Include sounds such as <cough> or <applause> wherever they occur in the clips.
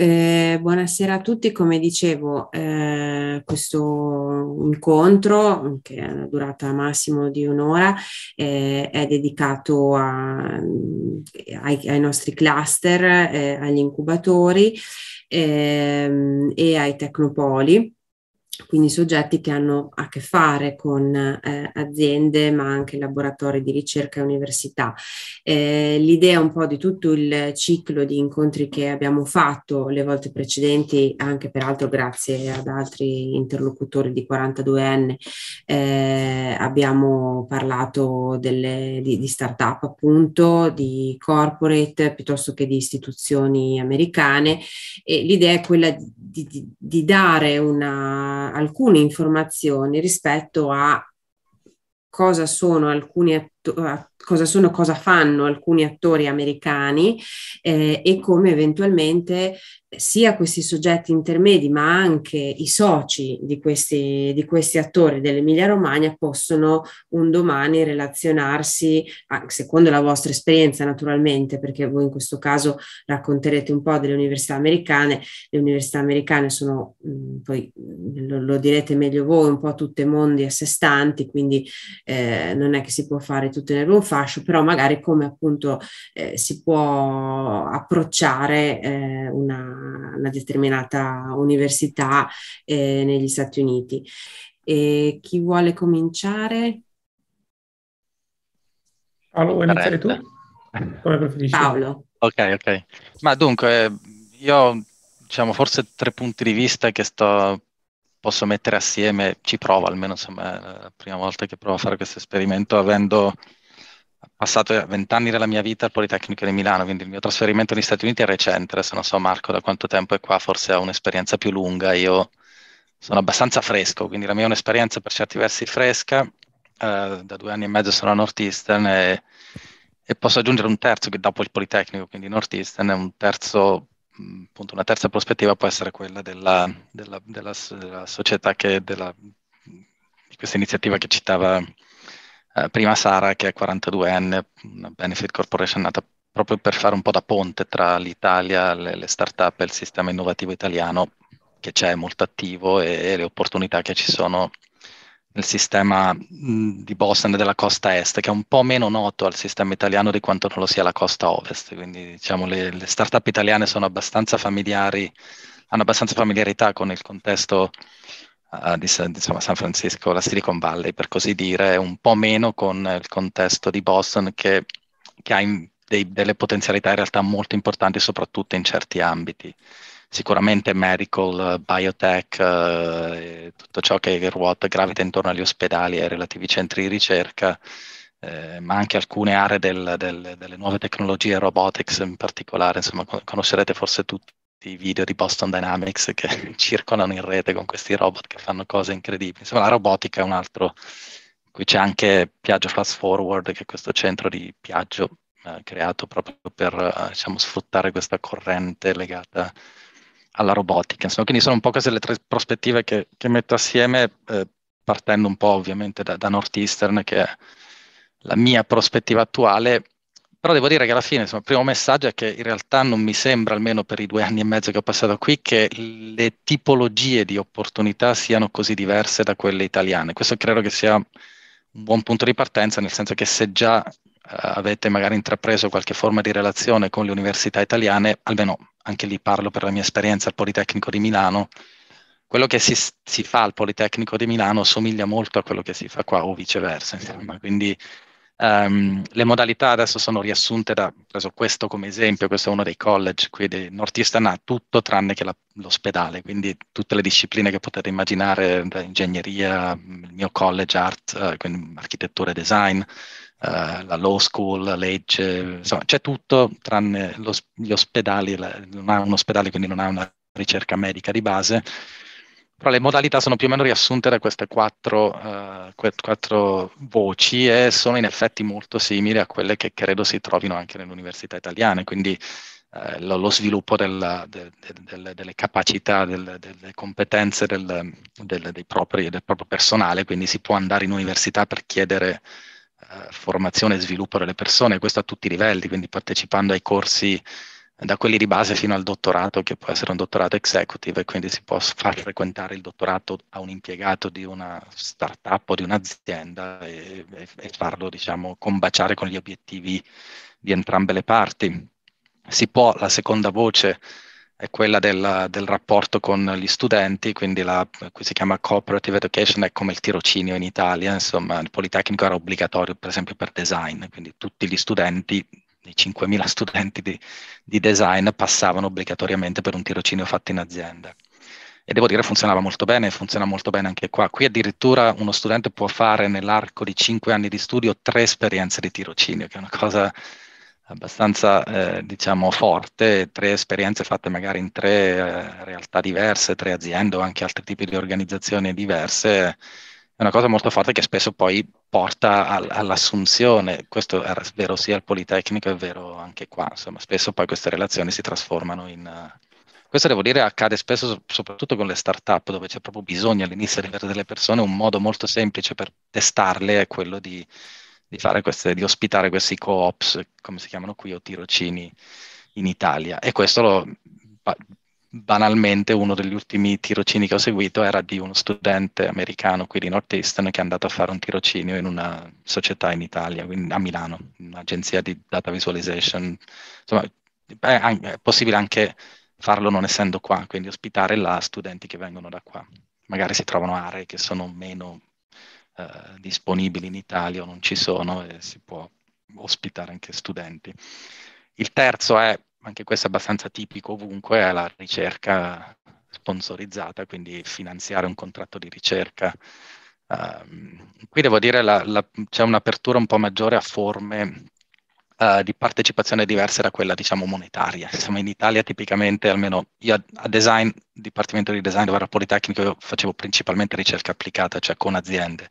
eh, buonasera a tutti. Come dicevo, eh, questo incontro, che ha una durata massimo di un'ora, eh, è dedicato a, mm, ai, ai, nostri cluster, eh, agli incubatori ehm, e ai tecnopoli quindi soggetti che hanno a che fare con eh, aziende ma anche laboratori di ricerca e università. Eh, l'idea un po' di tutto il ciclo di incontri che abbiamo fatto le volte precedenti, anche peraltro grazie ad altri interlocutori di 42N, eh, abbiamo parlato delle, di, di start-up appunto, di corporate piuttosto che di istituzioni americane e l'idea è quella di, di, di dare una alcune informazioni rispetto a cosa sono alcuni attori cosa sono, cosa fanno alcuni attori americani eh, e come eventualmente sia questi soggetti intermedi ma anche i soci di questi, di questi attori dell'Emilia Romagna possono un domani relazionarsi, secondo la vostra esperienza naturalmente, perché voi in questo caso racconterete un po' delle università americane, le università americane sono, poi lo, lo direte meglio voi, un po' tutte mondi a sé stanti, quindi eh, non è che si può fare tutto nel buon fascio, però magari come appunto eh, si può approcciare eh, una, una, determinata università eh, negli Stati Uniti. E chi vuole cominciare? Paolo, vuoi iniziare tu? Come preferisci? Paolo. Ok, ok. Ma dunque, io diciamo forse tre punti di vista che sto posso mettere assieme, ci provo almeno insomma è la prima volta che provo a fare questo esperimento avendo passato vent'anni della mia vita al Politecnico di Milano, quindi il mio trasferimento negli Stati Uniti è recente, adesso non so Marco da quanto tempo è qua, forse ha un'esperienza più lunga, io sono abbastanza fresco, quindi la mia è un'esperienza per certi versi fresca, uh, da due anni e mezzo sono a Northeastern e, e, posso aggiungere un terzo che dopo il Politecnico, quindi Northeastern, un terzo, mm, appunto una terza prospettiva può essere quella della, della, della, della società che, di questa iniziativa che citava eh, prima Sara che è 42enne, una benefit corporation nata proprio per fare un po' da ponte tra l'Italia, le, le start-up e il sistema innovativo italiano che c'è molto attivo e, e le opportunità che ci sono nel sistema di Boston e della costa est, che è un po' meno noto al sistema italiano di quanto non lo sia la costa ovest. Quindi diciamo le, le start-up italiane sono abbastanza familiari, hanno abbastanza familiarità con il contesto di San Francisco, la Silicon Valley, per così dire, un po' meno con il contesto di Boston che, che ha in, dei, delle potenzialità in realtà molto importanti, soprattutto in certi ambiti. Sicuramente medical, biotech, eh, tutto ciò che ruota, gravita intorno agli ospedali e ai relativi centri di ricerca, eh, ma anche alcune aree del, del, delle nuove tecnologie, robotics in particolare, insomma, conoscerete forse tutti dei video di Boston Dynamics che <laughs> circolano in rete con questi robot che fanno cose incredibili. Insomma, la robotica è un altro. Qui c'è anche Piaggio Fast Forward, che è questo centro di Piaggio eh, creato proprio per eh, diciamo, sfruttare questa corrente legata alla robotica. Insomma, quindi sono un po' queste le tre prospettive che, che metto assieme, eh, partendo un po' ovviamente da, da Northeastern, che è la mia prospettiva attuale, però devo dire che alla fine, insomma, il primo messaggio è che in realtà non mi sembra, almeno per i due anni e mezzo che ho passato qui, che le tipologie di opportunità siano così diverse da quelle italiane. Questo credo che sia un buon punto di partenza, nel senso che se già eh, avete magari intrapreso qualche forma di relazione con le università italiane, almeno anche lì parlo per la mia esperienza al Politecnico di Milano, quello che si, si fa al Politecnico di Milano somiglia molto a quello che si fa qua o viceversa, insomma. Quindi Um, le modalità adesso sono riassunte da, preso questo come esempio, questo è uno dei college qui del North Eastern, ha tutto tranne che la, l'ospedale, quindi tutte le discipline che potete immaginare, da ingegneria, il mio college art, eh, quindi architettura e design, Uh, la law school, la legge, insomma c'è tutto tranne lo, gli ospedali, la, non ha un ospedale quindi non ha una ricerca medica di base però le modalità sono più o meno riassunte da queste quattro, uh, que- quattro voci e sono in effetti molto simili a quelle che credo si trovino anche nelle università italiane, quindi uh, lo, lo, sviluppo della, de, de, de, delle capacità, delle competenze del, del, propri, del, proprio personale, quindi si può andare in università per chiedere uh, formazione e sviluppo delle persone, questo a tutti i livelli, quindi partecipando ai corsi da quelli di base fino al dottorato, che può essere un dottorato executive, e quindi si può far frequentare il dottorato a un impiegato di una startup o di un'azienda e, e, e farlo, diciamo, combaciare con gli obiettivi di entrambe le parti. Si può, la seconda voce è quella del, del rapporto con gli studenti, quindi la, qui si chiama cooperative education, è come il tirocinio in Italia, insomma, il Politecnico era obbligatorio per esempio per design, quindi tutti gli studenti dei 5.000 studenti di, di, design passavano obbligatoriamente per un tirocinio fatto in azienda. E devo dire funzionava molto bene, funziona molto bene anche qua. Qui addirittura uno studente può fare nell'arco di 5 anni di studio tre esperienze di tirocinio, che è una cosa abbastanza eh, diciamo forte, tre esperienze fatte magari in tre eh, realtà diverse, tre aziende o anche altri tipi di organizzazioni diverse, è una cosa molto forte che spesso poi porta al, all'assunzione, questo è vero sia al Politecnico, è vero anche qua, insomma, spesso poi queste relazioni si trasformano in... Uh... Questo devo dire accade spesso soprattutto con le start-up dove c'è proprio bisogno all'inizio di avere delle persone, un modo molto semplice per testarle è quello di, di, queste, di ospitare questi co-ops, come si chiamano qui, o tirocini in Italia. E questo lo, banalmente uno degli ultimi tirocini che ho seguito era di uno studente americano qui di Northeastern che è andato a fare un tirocinio in una società in Italia, a Milano, un'agenzia di data visualization. Insomma, è possibile anche farlo non essendo qua, quindi ospitare là studenti che vengono da qua. Magari si trovano aree che sono meno eh, disponibili in Italia o non ci sono e si può ospitare anche studenti. Il terzo è anche questo è abbastanza tipico ovunque, è la ricerca sponsorizzata, quindi finanziare un contratto di ricerca. Um, qui devo dire che c'è un'apertura un po' maggiore a forme uh, di partecipazione diverse da quella diciamo monetaria. Insomma, in Italia tipicamente, almeno io a, a design, Dipartimento di Design dove ero Politecnico, facevo principalmente ricerca applicata, cioè con aziende.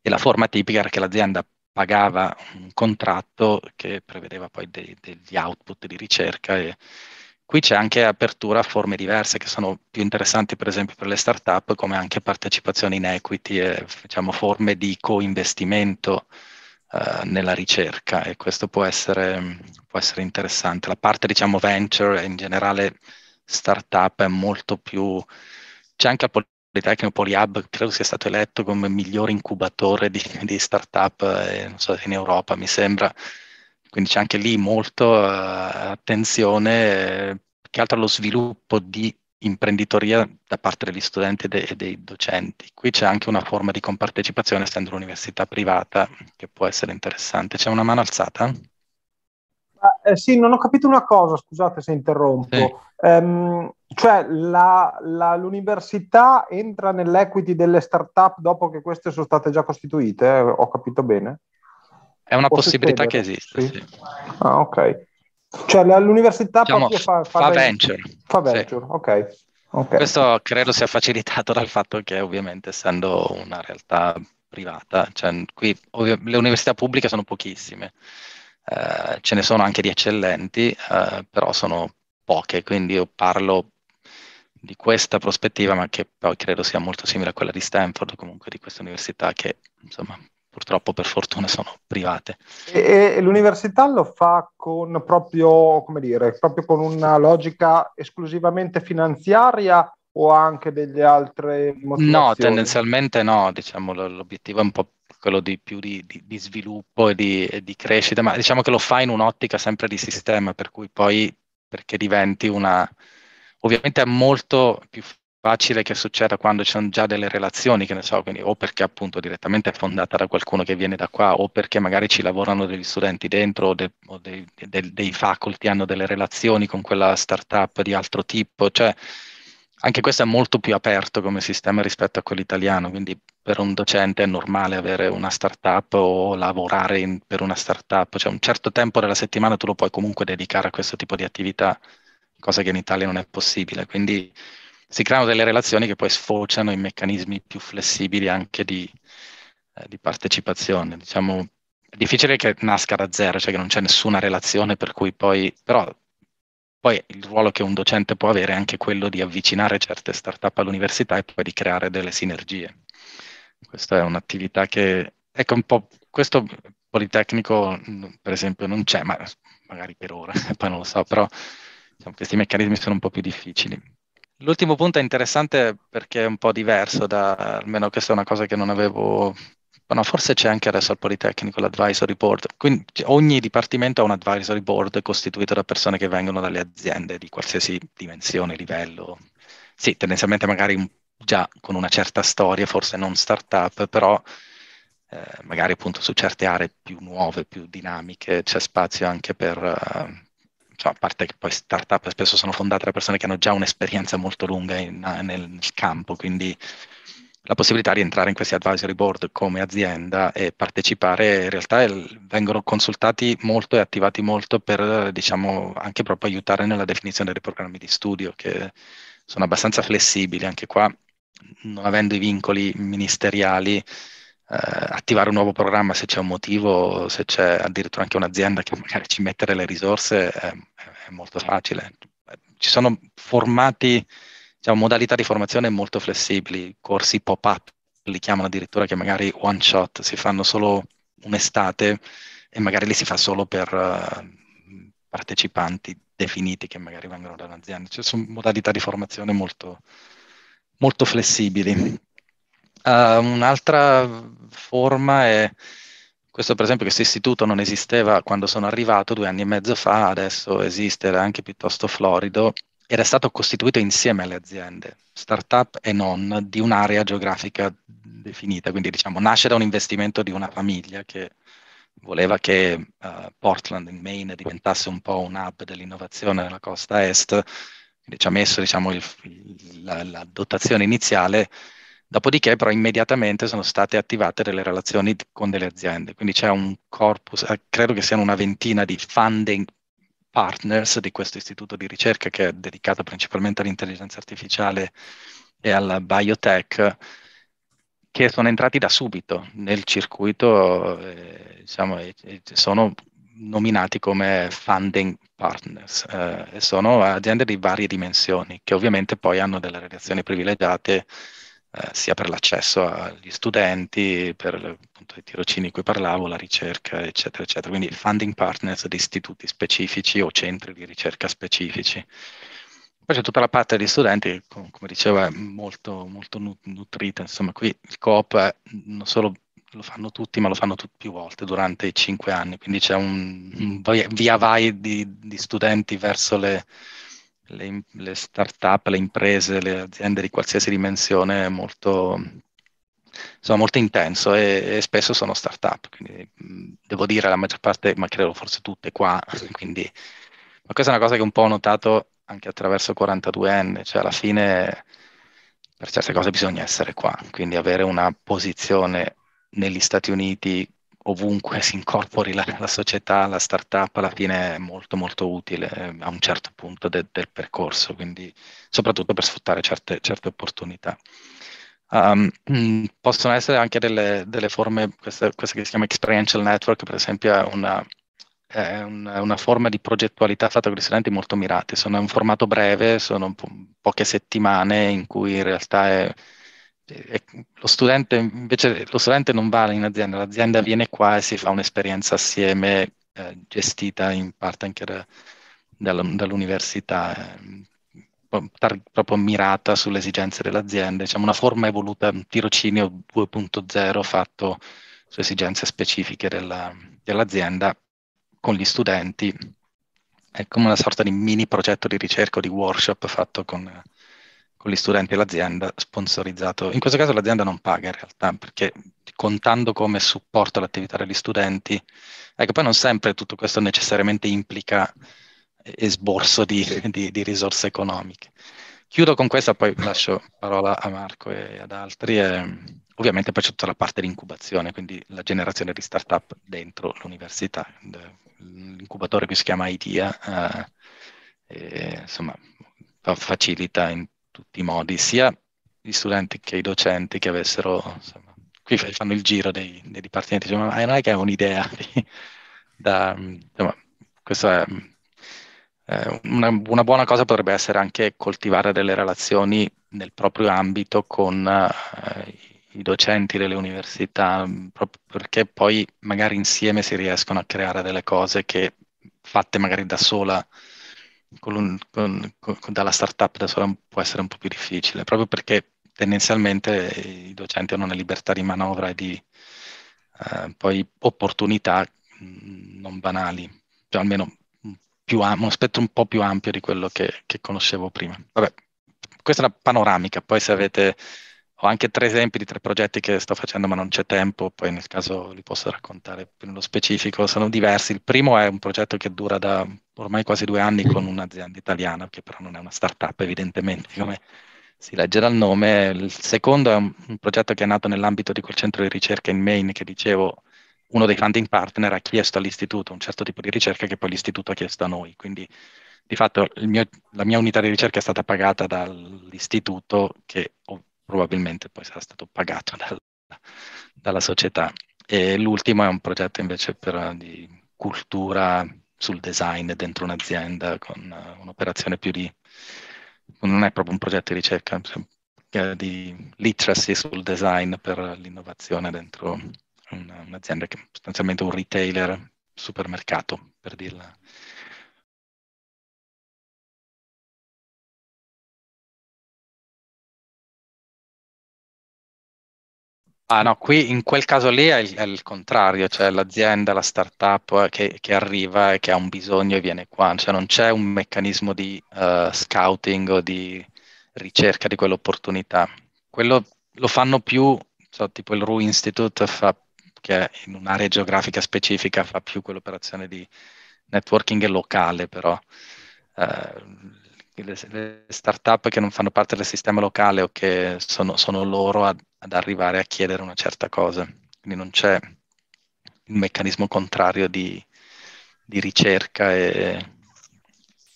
E la forma tipica era che l'azienda pagava un contratto che prevedeva poi dei, degli output di ricerca e qui c'è anche apertura a forme diverse che sono più interessanti per esempio per le start-up come anche partecipazione in equity e diciamo, forme di co-investimento eh, nella ricerca e questo può essere, può essere interessante. La parte diciamo venture e in generale start-up è molto più c'è anche la di Tecnopoli Hub credo sia stato eletto come migliore incubatore di, <laughs> di startup eh, so, in Europa, mi sembra. Quindi c'è anche lì molto uh, attenzione, eh, che altro allo sviluppo di imprenditoria da parte degli studenti e dei, dei docenti. Qui c'è anche una forma di compartecipazione, essendo un'università privata, che può essere interessante. C'è una mano alzata? Eh, sì, non ho capito una cosa, scusate se interrompo. Sì. Um, cioè la, la, l'università entra nell'equity delle startup dopo che queste sono state già costituite, eh? ho capito bene? È una Può possibilità che esiste, sì. Sì. Ah, ok. Cioè la, l'università diciamo, fa, fa, fa venture. Fa venture, sì. ok. Questo credo sia facilitato <laughs> dal fatto che ovviamente essendo una realtà privata, cioè, qui ovvio, le università pubbliche sono pochissime, eh, ce ne sono anche di eccellenti, eh, però sono poche, quindi io parlo di questa prospettiva, ma che poi credo sia molto simile a quella di Stanford, comunque di queste università che insomma purtroppo per fortuna sono private. E, e l'università lo fa con proprio, come dire, proprio con una logica esclusivamente finanziaria o anche delle altre motivazioni? No, tendenzialmente no, diciamo l'obiettivo è un po' quello di più di, di, di sviluppo e di, e di crescita, ma diciamo che lo fa in un'ottica sempre di sistema, per cui poi perché diventi una Ovviamente è molto più facile che succeda quando ci sono già delle relazioni, che ne so, quindi o perché appunto direttamente è fondata da qualcuno che viene da qua, o perché magari ci lavorano degli studenti dentro o, de, o dei, de, dei faculty hanno delle relazioni con quella startup di altro tipo, cioè anche questo è molto più aperto come sistema rispetto a quello italiano, quindi per un docente è normale avere una startup o lavorare in, per una startup, cioè un certo tempo della settimana tu lo puoi comunque dedicare a questo tipo di attività, cosa che in Italia non è possibile. Quindi si creano delle relazioni che poi sfociano in meccanismi più flessibili anche di, eh, di partecipazione. Diciamo, è difficile che nasca da zero, cioè che non c'è nessuna relazione per cui poi, però poi il ruolo che un docente può avere è anche quello di avvicinare certe start-up all'università e poi di creare delle sinergie. Questa è un'attività che, ecco un po', questo Politecnico mm, per esempio non c'è, ma magari per ora, <laughs> poi non lo so, però diciamo, questi meccanismi sono un po' più difficili. L'ultimo punto è interessante perché è un po' diverso da, almeno questa è una cosa che non avevo, no, forse c'è anche adesso al Politecnico l'advisory board, quindi cioè, ogni dipartimento ha un advisory board costituito da persone che vengono dalle aziende di qualsiasi dimensione, livello, sì, tendenzialmente magari già con una certa storia, forse non start-up, però eh, magari appunto su certe aree più nuove, più dinamiche, c'è spazio anche per... Uh, cioè, a parte che poi startup spesso sono fondate da persone che hanno già un'esperienza molto lunga in, eh, nel, nel campo, quindi la possibilità di entrare in questi advisory board come azienda e partecipare, in realtà il, vengono consultati molto e attivati molto per, diciamo, anche proprio aiutare nella definizione dei programmi di studio, che sono abbastanza flessibili, anche qua non avendo i vincoli ministeriali, eh, attivare un nuovo programma se c'è un motivo, se c'è addirittura anche un'azienda che magari ci mette le risorse è, è molto facile. Ci sono formati, diciamo, modalità di formazione molto flessibili, corsi pop-up, li chiamano addirittura che magari one shot, si fanno solo un'estate e magari li si fa solo per uh, partecipanti definiti che magari vengono da un'azienda. Ci sono modalità di formazione molto, molto flessibili Uh, un'altra forma è questo per esempio questo istituto non esisteva quando sono arrivato due anni e mezzo fa, adesso esiste ed è anche piuttosto florido ed è stato costituito insieme alle aziende, start-up e non, di un'area geografica definita, quindi diciamo nasce da un investimento di una famiglia che voleva che uh, Portland in Maine diventasse un po' un hub dell'innovazione nella costa est, quindi ci ha messo diciamo, il, la, la dotazione iniziale Dopodiché però immediatamente sono state attivate delle relazioni con delle aziende, quindi c'è un corpus, eh, credo che siano una ventina di funding partners di questo istituto di ricerca che è dedicato principalmente all'intelligenza artificiale e alla biotech, che sono entrati da subito nel circuito eh, diciamo, e, e sono nominati come funding partners eh, e sono aziende di varie dimensioni che ovviamente poi hanno delle relazioni privilegiate eh, sia per l'accesso agli studenti, per appunto, i tirocini di cui parlavo, la ricerca, eccetera, eccetera. Quindi funding partners di istituti specifici o centri di ricerca specifici. Poi c'è tutta la parte degli studenti, come diceva, è molto, molto nutrita. Insomma, qui il COP non solo lo fanno tutti, ma lo fanno tut- più volte durante i cinque anni, quindi c'è un, un via vai di, di studenti verso le, le, le start-up, le imprese, le aziende di qualsiasi dimensione è molto, insomma, molto intenso e, e, spesso sono start-up. Quindi, devo dire la maggior parte, ma credo forse tutte qua, <laughs> quindi, ma questa è una cosa che un po' ho notato anche attraverso 42enne, cioè alla fine per certe cose bisogna essere qua, quindi avere una posizione negli Stati Uniti ovunque si incorpori la, la, società, la startup alla fine è molto molto utile eh, a un certo punto de, del percorso, quindi soprattutto per sfruttare certe, certe opportunità. Um, possono essere anche delle, delle forme, questa, che si chiama experiential network, per esempio, è una, è una, una forma di progettualità fatta con gli studenti molto mirati. Sono un formato breve, sono po- poche settimane in cui in realtà è lo studente invece lo studente non va in azienda, l'azienda viene qua e si fa un'esperienza assieme eh, gestita in parte anche da, da, dall'università, eh, tar- proprio mirata sulle esigenze dell'azienda, diciamo una forma evoluta, un tirocinio 2.0 fatto su esigenze specifiche della, dell'azienda con gli studenti, è come una sorta di mini progetto di ricerca o di workshop fatto con con gli studenti e l'azienda sponsorizzato. In questo caso l'azienda non paga in realtà, perché contando come supporto all'attività degli studenti, ecco, poi non sempre tutto questo necessariamente implica eh, esborso di, di, di risorse economiche. Chiudo con questo, poi lascio parola a Marco e ad altri. E, ovviamente poi c'è tutta la parte di incubazione, quindi la generazione di start-up dentro l'università. L'incubatore che si chiama IDEA, eh, insomma, facilita in tutti i modi, sia gli studenti che i docenti che avessero, insomma, qui fanno il giro dei, dei dipartimenti, diciamo, ma non è che è un'idea <laughs> di, da, insomma, questa è, è una, una, buona cosa potrebbe essere anche coltivare delle relazioni nel proprio ambito con eh, i docenti delle università, proprio perché poi magari insieme si riescono a creare delle cose che fatte magari da sola con un, con, con, dalla startup da sola può essere un po' più difficile, proprio perché tendenzialmente i docenti hanno una libertà di manovra e di eh, poi opportunità mm, non banali, cioè almeno più am- uno spettro un po' più ampio di quello che, che conoscevo prima. Vabbè, questa è una panoramica, poi se avete ho anche tre esempi di tre progetti che sto facendo ma non c'è tempo, poi nel caso li posso raccontare più nello specifico, sono diversi. Il primo è un progetto che dura da ormai quasi due anni con un'azienda italiana, che però non è una startup evidentemente come si legge dal nome. Il secondo è un, un progetto che è nato nell'ambito di quel centro di ricerca in Maine che dicevo uno dei funding partner ha chiesto all'istituto un certo tipo di ricerca che poi l'istituto ha chiesto a noi. Quindi di fatto mio, la mia unità di ricerca è stata pagata dall'istituto che probabilmente poi sarà stato pagato dal, dalla società. E l'ultimo è un progetto invece per, di cultura sul design dentro un'azienda con uh, un'operazione più di... non è proprio un progetto di ricerca, è di literacy sul design per l'innovazione dentro una, un'azienda che è sostanzialmente un retailer supermercato, per dirla Ah no, qui in quel caso lì è il, è il contrario, cioè l'azienda, la startup che, che arriva e che ha un bisogno e viene qua, cioè non c'è un meccanismo di uh, scouting o di ricerca di quell'opportunità. Quello lo fanno più, cioè, tipo il RU Institute fa, che in un'area geografica specifica fa più quell'operazione di networking locale però. Uh, le, le start-up che non fanno parte del sistema locale o che sono, sono loro ad, ad arrivare a chiedere una certa cosa. Quindi non c'è il meccanismo contrario di, di ricerca e,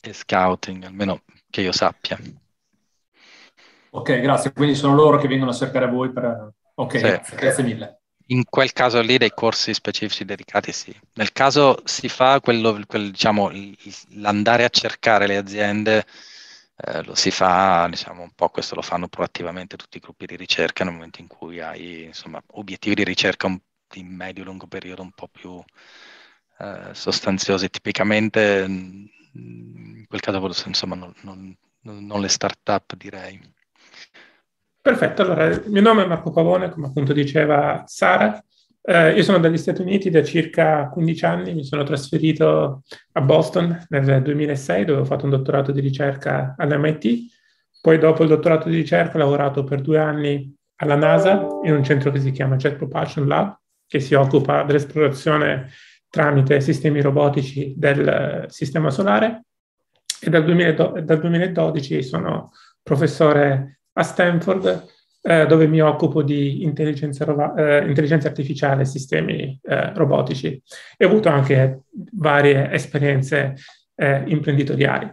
e scouting, almeno che io sappia. Ok, grazie. Quindi sono loro che vengono a cercare voi per... Ok, sì. grazie, grazie mille. In quel caso lì dei corsi specifici dedicati sì. Nel caso si fa quello, quel, diciamo, l'andare a cercare le aziende eh, lo si fa, diciamo un po' questo lo fanno proattivamente tutti i gruppi di ricerca nel momento in cui hai insomma, obiettivi di ricerca un, di medio e lungo periodo un po' più eh, sostanziosi. Tipicamente mm, in quel caso insomma, non, non, non le start-up direi. Perfetto, allora il mio nome è Marco Pavone, come appunto diceva Sara, eh, io sono dagli Stati Uniti da circa 15 anni, mi sono trasferito a Boston nel 2006 dove ho fatto un dottorato di ricerca all'MIT, poi dopo il dottorato di ricerca ho lavorato per due anni alla NASA in un centro che si chiama Jet Propulsion Lab che si occupa dell'esplorazione tramite sistemi robotici del eh, sistema solare e dal, 2000, dal 2012 sono professore a Stanford eh, dove mi occupo di intelligenza, eh, intelligenza artificiale e sistemi eh, robotici e ho avuto anche varie esperienze eh, imprenditoriali.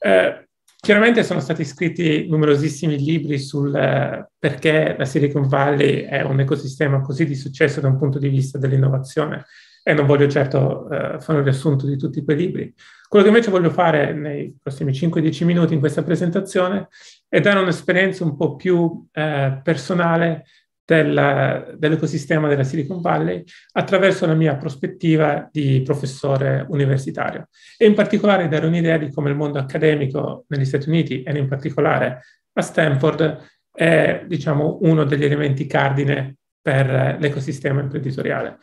Eh, chiaramente sono stati scritti numerosissimi libri sul perché la Silicon Valley è un ecosistema così di successo da un punto di vista dell'innovazione e non voglio certo eh, fare un riassunto di tutti quei libri. Quello che invece voglio fare nei prossimi 5-10 minuti in questa presentazione ed era un'esperienza un po' più eh, personale del, dell'ecosistema della Silicon Valley attraverso la mia prospettiva di professore universitario e in particolare dare un'idea di come il mondo accademico negli Stati Uniti e in particolare a Stanford è diciamo, uno degli elementi cardine per l'ecosistema imprenditoriale.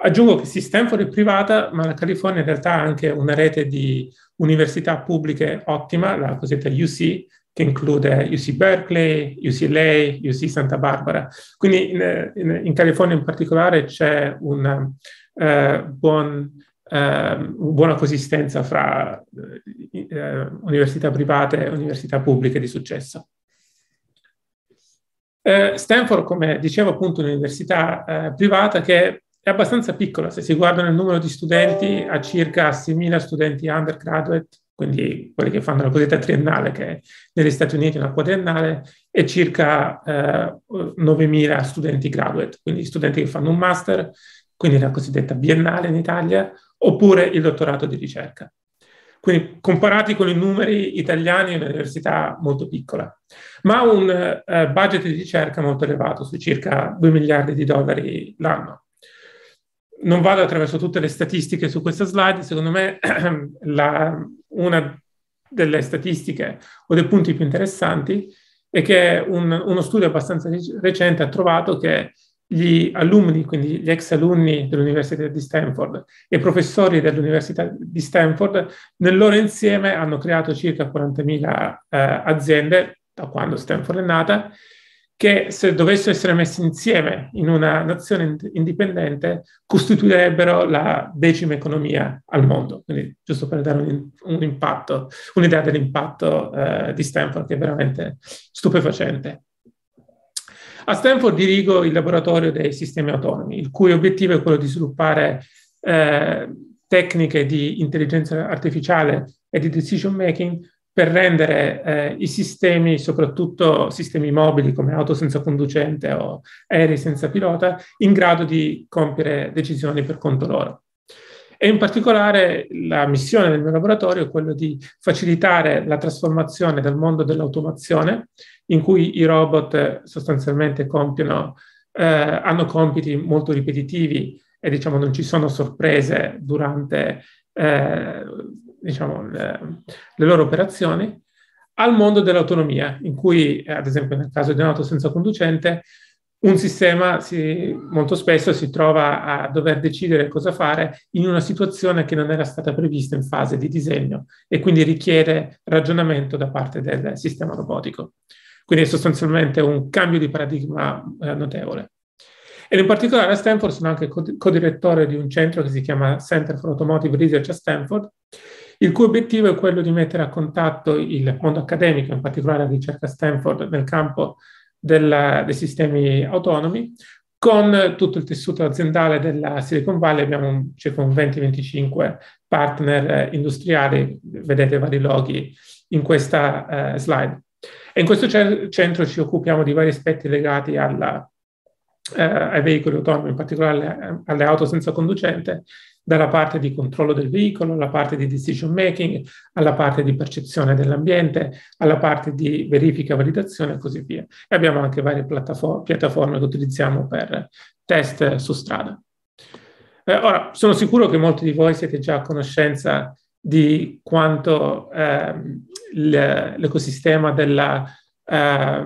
Aggiungo che sì, Stanford è privata, ma la California in realtà ha anche una rete di università pubbliche ottima, la cosiddetta UC, che include UC Berkeley, UCLA, UC Santa Barbara. Quindi in, in, in California in particolare c'è una eh, buon, eh, buona consistenza fra eh, eh, università private e università pubbliche di successo. Eh, Stanford, come dicevo, appunto un'università eh, privata che è abbastanza piccola, se si guarda il numero di studenti, ha circa 6.000 studenti undergraduate quindi quelli che fanno la cosiddetta triennale, che negli Stati Uniti è una quadriennale, e circa eh, 9.000 studenti graduate, quindi studenti che fanno un master, quindi la cosiddetta biennale in Italia, oppure il dottorato di ricerca. Quindi comparati con i numeri italiani è un'università molto piccola, ma ha un eh, budget di ricerca molto elevato, su circa 2 miliardi di dollari l'anno. Non vado attraverso tutte le statistiche su questa slide, secondo me <clears throat> la, una delle statistiche o dei punti più interessanti è che un, uno studio abbastanza recente ha trovato che gli alunni, quindi gli ex alunni dell'Università di Stanford e professori dell'Università di Stanford, nel loro insieme hanno creato circa 40.000 eh, aziende da quando Stanford è nata che se dovessero essere messi insieme in una nazione indipendente costituirebbero la decima economia al mondo. Quindi giusto per dare un, un impatto, un'idea dell'impatto eh, di Stanford che è veramente stupefacente. A Stanford dirigo il laboratorio dei sistemi autonomi, il cui obiettivo è quello di sviluppare eh, tecniche di intelligenza artificiale e di decision making per rendere eh, i sistemi, soprattutto sistemi mobili come auto senza conducente o aerei senza pilota, in grado di compiere decisioni per conto loro. E in particolare la missione del mio laboratorio è quella di facilitare la trasformazione dal mondo dell'automazione, in cui i robot sostanzialmente compiono, eh, hanno compiti molto ripetitivi e diciamo non ci sono sorprese durante eh, diciamo, le, le loro operazioni al mondo dell'autonomia, in cui, eh, ad esempio nel caso di un'auto senza conducente, un sistema si, molto spesso si trova a dover decidere cosa fare in una situazione che non era stata prevista in fase di disegno e quindi richiede ragionamento da parte del sistema robotico. Quindi è sostanzialmente un cambio di paradigma eh, notevole. Ed in particolare a Stanford sono anche co-direttore di un centro che si chiama Center for Automotive Research a Stanford, il cui obiettivo è quello di mettere a contatto il mondo accademico, in particolare la ricerca Stanford nel campo della, dei sistemi autonomi, con tutto il tessuto aziendale della Silicon Valley. Abbiamo circa un 20-25 partner eh, industriali, vedete vari loghi in questa eh, slide. E in questo centro ci occupiamo di vari aspetti legati alla, eh, ai veicoli autonomi, in particolare alle, auto senza conducente, dalla parte di controllo del veicolo, alla parte di decision making, alla parte di percezione dell'ambiente, alla parte di verifica, validazione e così via. E abbiamo anche varie piattaforme, piattaforme che utilizziamo per test su strada. Eh, ora, sono sicuro che molti di voi siete già a conoscenza di quanto eh, l'ecosistema della eh,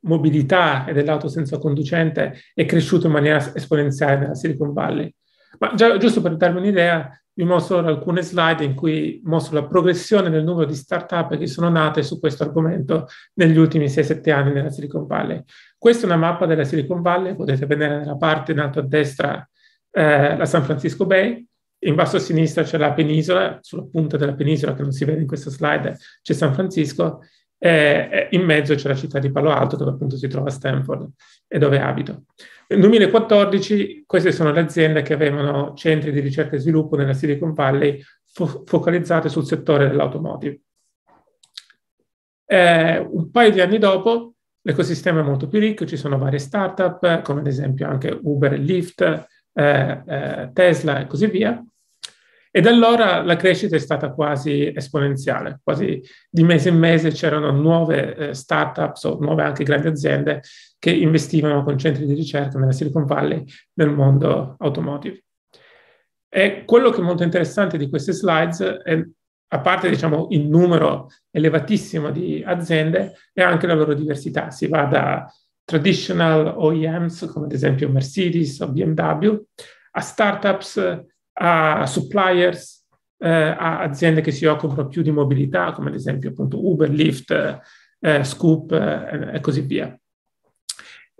mobilità e dell'auto senza conducente è cresciuto in maniera esponenziale nella Silicon Valley. Ma già, giusto per darvi un'idea, vi mostro alcune slide in cui mostro la progressione del numero di start-up che sono nate su questo argomento negli ultimi 6-7 anni nella Silicon Valley. Questa è una mappa della Silicon Valley, potete vedere nella parte in alto a destra eh, la San Francisco Bay, in basso a sinistra c'è la penisola, sulla punta della penisola che non si vede in questa slide c'è San Francisco, eh, e in mezzo c'è la città di Palo Alto dove appunto si trova Stanford e dove abito. Nel 2014 queste sono le aziende che avevano centri di ricerca e sviluppo nella Silicon Valley fo- focalizzate sul settore dell'automotive. Eh, un paio di anni dopo l'ecosistema è molto più ricco, ci sono varie startup come ad esempio anche Uber Lyft, eh, eh, Tesla e così via. E da allora la crescita è stata quasi esponenziale, quasi di mese in mese c'erano nuove eh, startups o nuove anche grandi aziende che investivano con centri di ricerca nella Silicon Valley nel mondo automotive. E quello che è molto interessante di queste slides è, a parte diciamo, il numero elevatissimo di aziende, è anche la loro diversità. Si va da traditional OEMs come ad esempio Mercedes o BMW a startups a suppliers, eh, a aziende che si occupano più di mobilità, come ad esempio appunto Uber, Lyft, eh, eh Scoop eh, e così via.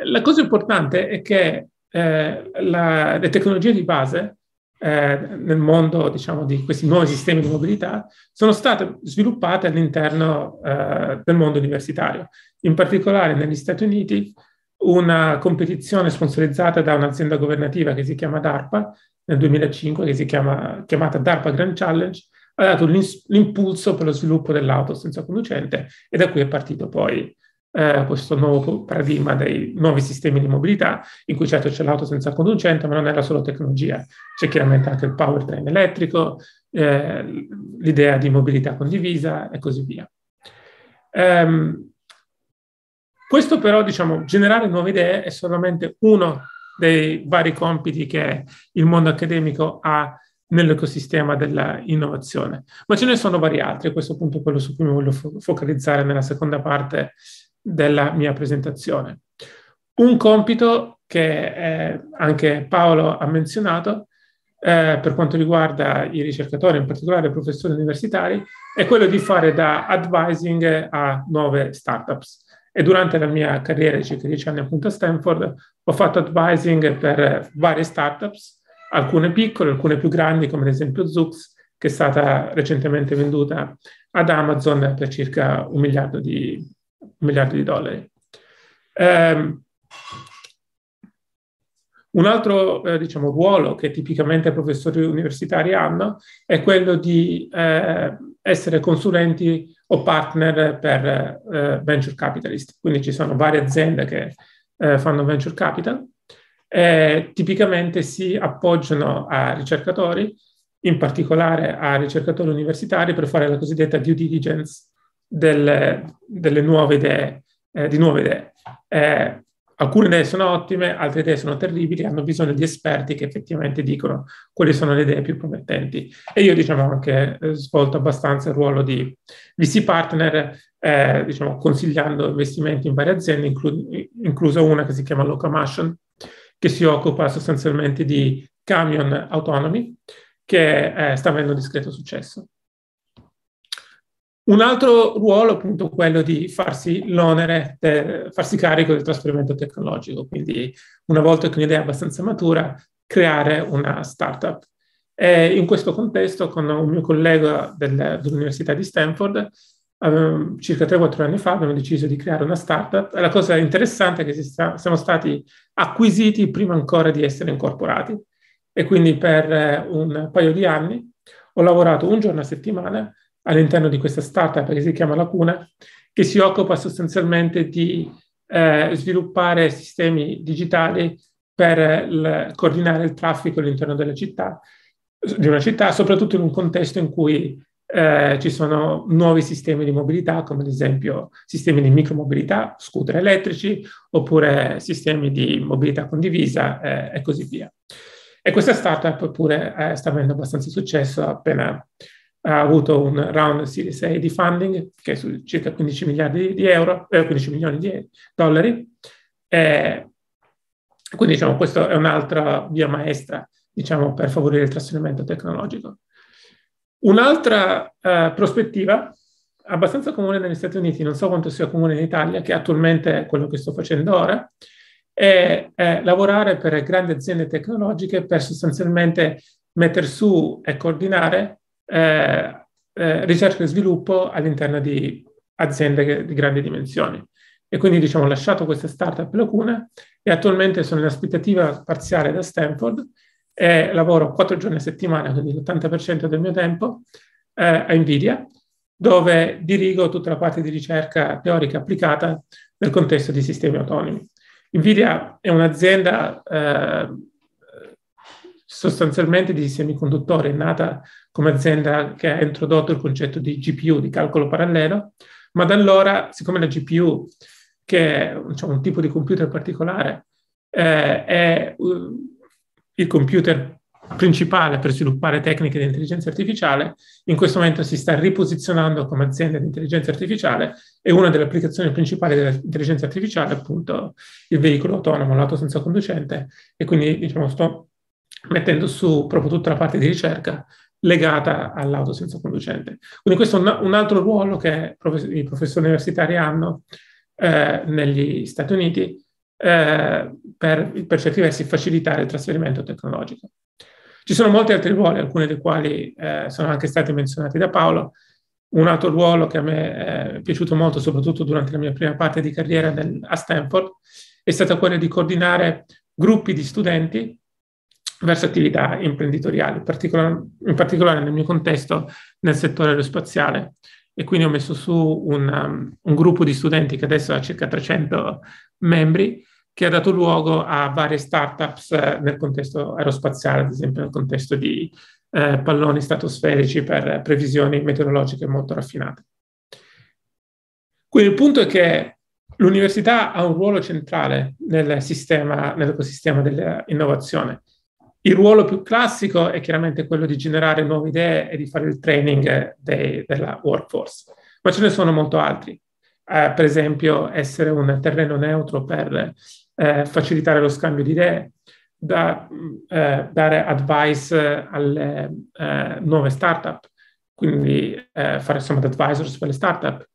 La cosa importante è che eh, la, le tecnologie di base eh, nel mondo diciamo, di questi nuovi sistemi di mobilità sono state sviluppate all'interno del mondo universitario. In particolare negli Stati Uniti una competizione sponsorizzata da un'azienda governativa che si chiama DARPA nel 2005, che si chiama, chiamata DARPA Grand Challenge, ha dato l'impulso per lo sviluppo dell'auto senza conducente e da cui è partito poi eh, questo nuovo paradigma dei nuovi sistemi di mobilità, in cui certo c'è l'auto senza conducente, ma non è la solo tecnologia, c'è chiaramente anche il powertrain elettrico, eh, l'idea di mobilità condivisa e così via. Um, questo però, diciamo, generare nuove idee è solamente uno dei vari compiti che il mondo accademico ha nell'ecosistema dell'innovazione. Ma ce ne sono vari altri, questo è appunto quello su cui mi voglio fo- focalizzare nella seconda parte della mia presentazione. Un compito che eh, anche Paolo ha menzionato eh, per quanto riguarda i ricercatori, in particolare i professori universitari, è quello di fare da advising a nuove startups e durante la mia carriera, di circa 10 anni appunto a Stanford, ho fatto advising per varie startups, alcune piccole, alcune più grandi, come ad esempio Zoox, che è stata recentemente venduta ad Amazon per circa un miliardo di, un miliardo di dollari. Um, un altro eh, diciamo, ruolo che tipicamente i professori universitari hanno è quello di eh, essere consulenti o partner per eh, venture capitalist. Quindi ci sono varie aziende che eh, fanno venture capital e tipicamente si appoggiano a ricercatori, in particolare a ricercatori universitari, per fare la cosiddetta due diligence delle, delle nuove idee, eh, di nuove idee. Eh, alcune idee sono ottime, altre idee sono terribili, hanno bisogno di esperti che effettivamente dicono quali sono le idee più promettenti. E io, diciamo, ho anche eh, svolto abbastanza il ruolo di VC partner, eh, diciamo, consigliando investimenti in varie aziende, inclu- inclusa una che si chiama Locomotion, che si occupa sostanzialmente di camion autonomi, che eh, sta avendo un discreto successo. Un altro ruolo appunto quello di farsi l'onere, de, farsi carico del trasferimento tecnologico, quindi una volta che un'idea è abbastanza matura, creare una startup. E in questo contesto con un mio collega del, dell'Università di Stanford, um, circa 3-4 anni fa abbiamo deciso di creare una startup e la cosa interessante è che sta, siamo stati acquisiti prima ancora di essere incorporati e quindi per eh, un paio di anni ho lavorato un giorno a settimana all'interno di questa startup che si chiama Lacuna, che si occupa sostanzialmente di eh, sviluppare sistemi digitali per l- coordinare il traffico all'interno della città, di una città, soprattutto in un contesto in cui eh, ci sono nuovi sistemi di mobilità, come ad esempio sistemi di micromobilità, scooter elettrici, oppure sistemi di mobilità condivisa eh, e così via. E questa startup pure eh, sta avendo abbastanza successo, ha appena ha avuto un round Series A di funding che è su circa 15 miliardi di euro, eh, 15 milioni di dollari. Eh, quindi diciamo questa è un'altra via maestra diciamo, per favorire il trasferimento tecnologico. Un'altra eh, prospettiva abbastanza comune negli Stati Uniti, non so quanto sia comune in Italia, che attualmente è quello che sto facendo ora, è, è lavorare per grandi aziende tecnologiche per sostanzialmente mettere su e coordinare eh, eh, ricerca e sviluppo all'interno di aziende di grandi dimensioni. E quindi diciamo, ho lasciato queste startup lacune e attualmente sono in aspettativa parziale da Stanford e lavoro quattro giorni a settimana, quindi l'80% del mio tempo, eh, a Nvidia, dove dirigo tutta la parte di ricerca teorica applicata nel contesto di sistemi autonomi. Nvidia è un'azienda eh, sostanzialmente di Semiconduttore è nata come azienda che ha introdotto il concetto di GPU, di calcolo parallelo, ma da allora, siccome la GPU, che è diciamo, un tipo di computer particolare, eh, è uh, il computer principale per sviluppare tecniche di intelligenza artificiale, in questo momento si sta riposizionando come azienda di intelligenza artificiale e una delle applicazioni principali dell'intelligenza artificiale è appunto il veicolo autonomo, l'auto senza conducente e quindi diciamo sto mettendo su proprio tutta la parte di ricerca legata all'auto senza conducente. Quindi questo è un altro ruolo che i professori universitari hanno eh, negli Stati Uniti eh, per, per certi versi facilitare il trasferimento tecnologico. Ci sono molti altri ruoli, alcuni dei quali eh, sono anche stati menzionati da Paolo. Un altro ruolo che a me è piaciuto molto, soprattutto durante la mia prima parte di carriera nel, a Stanford, è stato quello di coordinare gruppi di studenti verso attività imprenditoriali, in particolare, in particolare, nel mio contesto nel settore aerospaziale. E quindi ho messo su un, um, un gruppo di studenti che adesso ha circa 300 membri, che ha dato luogo a varie startups eh, nel contesto aerospaziale, ad esempio nel contesto di eh, palloni stratosferici per previsioni meteorologiche molto raffinate. Quindi il punto è che l'università ha un ruolo centrale nel sistema, nell'ecosistema dell'innovazione il ruolo più classico è chiaramente quello di generare nuove idee e di fare il training dei, della workforce, ma ce ne sono molto altri. Eh, per esempio, essere un terreno neutro per eh, facilitare lo scambio di idee, da, eh, dare advice alle eh, nuove startup, quindi eh, fare summit advisors per le startup,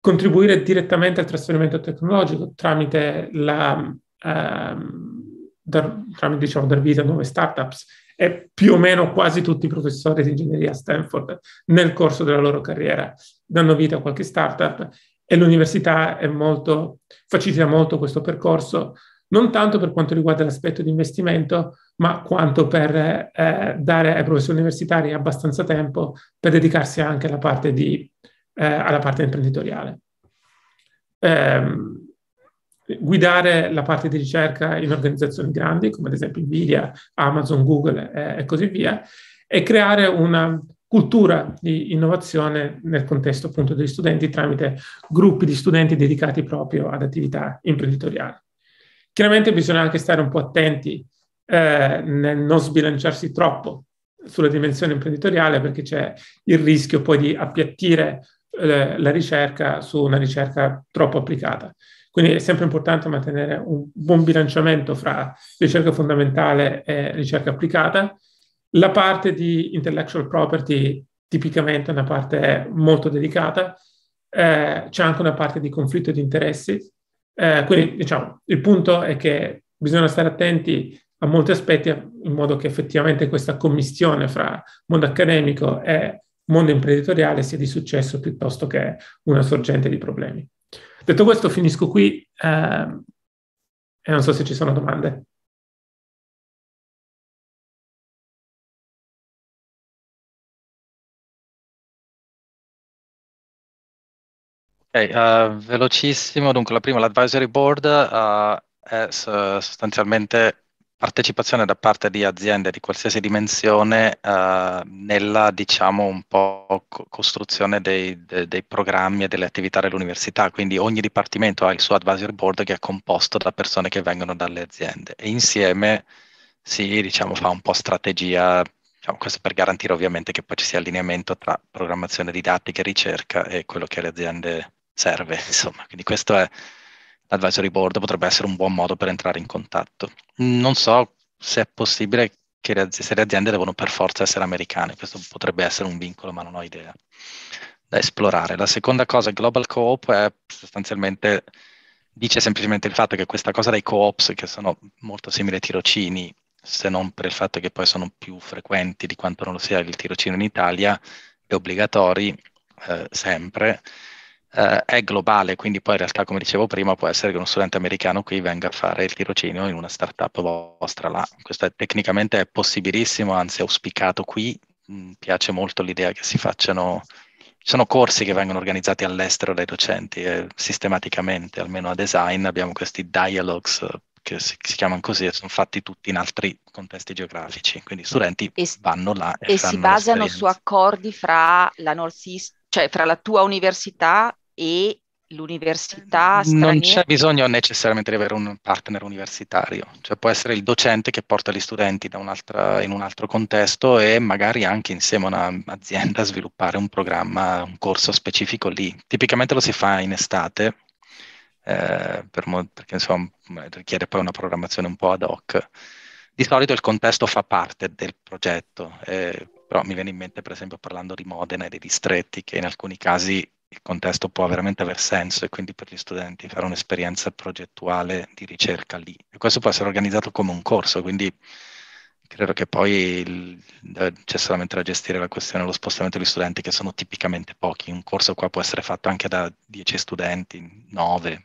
contribuire direttamente al trasferimento tecnologico tramite la, ehm, dar, tramite diciamo, dar vita a nuove startups e più o meno quasi tutti i professori di ingegneria a Stanford nel corso della loro carriera danno vita a qualche startup e l'università è molto, facilita molto questo percorso, non tanto per quanto riguarda l'aspetto di investimento, ma quanto per eh, dare ai professori universitari abbastanza tempo per dedicarsi anche alla parte, di, eh, alla parte imprenditoriale. Ehm, guidare la parte di ricerca in organizzazioni grandi, come ad esempio Nvidia, Amazon, Google eh, e così via, e creare una cultura di innovazione nel contesto appunto degli studenti tramite gruppi di studenti dedicati proprio ad attività imprenditoriali. Chiaramente bisogna anche stare un po' attenti eh, nel non sbilanciarsi troppo sulla dimensione imprenditoriale perché c'è il rischio poi di appiattire eh, la ricerca su una ricerca troppo applicata. Quindi è sempre importante mantenere un buon bilanciamento fra ricerca fondamentale e ricerca applicata. La parte di intellectual property tipicamente è una parte molto delicata, eh, c'è anche una parte di conflitto di interessi, eh, quindi diciamo, il punto è che bisogna stare attenti a molti aspetti in modo che effettivamente questa commissione fra mondo accademico e mondo imprenditoriale sia di successo piuttosto che una sorgente di problemi. Detto questo, finisco qui ehm, e non so se ci sono domande. Ok, uh, velocissimo. Dunque, la prima, l'advisory board, uh, è sostanzialmente partecipazione da parte di aziende di qualsiasi dimensione eh, nella, diciamo, un po' costruzione dei, de, dei, programmi e delle attività dell'università. Quindi ogni dipartimento ha il suo advisory board che è composto da persone che vengono dalle aziende e insieme si, diciamo, fa un po' strategia, diciamo, questo per garantire ovviamente che poi ci sia allineamento tra programmazione didattica e ricerca e quello che alle aziende serve, <laughs> insomma. Quindi questo è l'advisory board potrebbe essere un buon modo per entrare in contatto. Non so se è possibile che le, se le aziende devono per forza essere americane, questo potrebbe essere un vincolo, ma non ho idea da esplorare. La seconda cosa, Global Co-op, è sostanzialmente dice semplicemente il fatto che questa cosa dei co-ops, che sono molto simili ai tirocini, se non per il fatto che poi sono più frequenti di quanto non lo sia il tirocino in Italia, è obbligatorio eh, sempre eh, è globale, quindi poi in realtà, come dicevo prima, può essere che uno studente americano qui venga a fare il tirocinio in una startup vostra là. Questo è, tecnicamente è possibilissimo, anzi auspicato qui. Mh, mm, piace molto l'idea che si facciano ci sono corsi che vengono organizzati all'estero dai docenti eh, sistematicamente, almeno a design abbiamo questi dialogues eh, che si, si, chiamano così e sono fatti tutti in altri contesti geografici, quindi gli studenti e, vanno là e, e si basano su accordi fra la, North East, cioè fra la tua università e l'università straniera... Non c'è bisogno necessariamente di avere un partner universitario, cioè può essere il docente che porta gli studenti in un altro contesto e magari anche insieme a un'azienda sviluppare un programma, un corso specifico lì. Tipicamente lo si fa in estate, eh, per mo- perché insomma richiede poi una programmazione un po' ad hoc. Di solito il contesto fa parte del progetto, eh, però mi viene in mente per esempio parlando di Modena e dei distretti che in alcuni casi il contesto può veramente aver senso e quindi per gli studenti fare un'esperienza progettuale di ricerca lì. E questo può essere organizzato come un corso, quindi credo che poi il, eh, c'è solamente da gestire la questione dello spostamento degli studenti che sono tipicamente pochi. Un corso qua può essere fatto anche da 10 studenti, 9,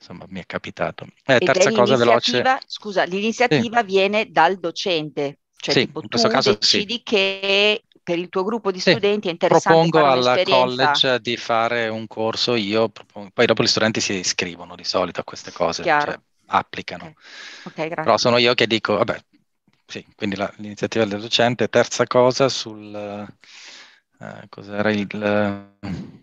insomma mi è capitato. Eh, terza cosa veloce. Scusa, l'iniziativa sì. viene dal docente, cioè sì, tipo, in questo tu caso decidi sì. che per il tuo gruppo di studenti sì, è interessante propongo alla college di fare un corso io, propongo, poi dopo gli studenti si iscrivono di solito a queste cose, cioè, applicano. Okay. Okay, Però sono io che dico, vabbè, sì, quindi la, l'iniziativa del docente. Terza cosa sul... Eh, cos'era il... Eh,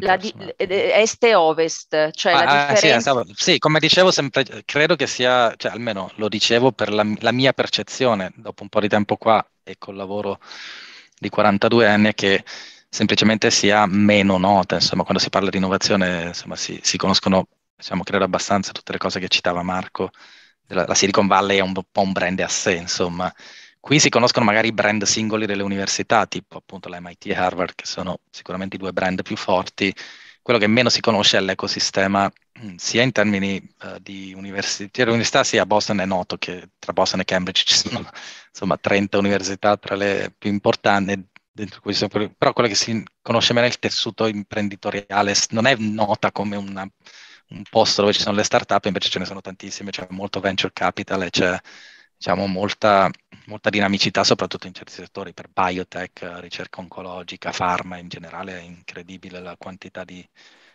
la di, est e ovest, cioè ah, la ah, differenza. Eh, sì, sì, come dicevo sempre, credo che sia, cioè, almeno lo dicevo per la, la mia percezione, dopo un po' di tempo qua e col lavoro di 42 anni che semplicemente sia meno nota, insomma quando si parla di innovazione insomma, si, si conoscono, diciamo, credo abbastanza tutte le cose che citava Marco, della, la Silicon Valley è un po' un brand a sé, insomma. Qui si conoscono magari i brand singoli delle università, tipo appunto la MIT e Harvard, che sono sicuramente i due brand più forti. Quello che meno si conosce è l'ecosistema, mm, sia in termini uh, di università, università, sia a Boston è noto che tra Boston e Cambridge <laughs> ci sono insomma 30 università tra le più importanti, questo, però quella che si conosce meno è il tessuto imprenditoriale, non è nota come una, un posto dove ci sono le start-up, invece ce ne sono tantissime, c'è molto venture capital e c'è diciamo, molta, molta dinamicità, soprattutto in certi settori, per biotech, ricerca oncologica, farma in generale, è incredibile la quantità di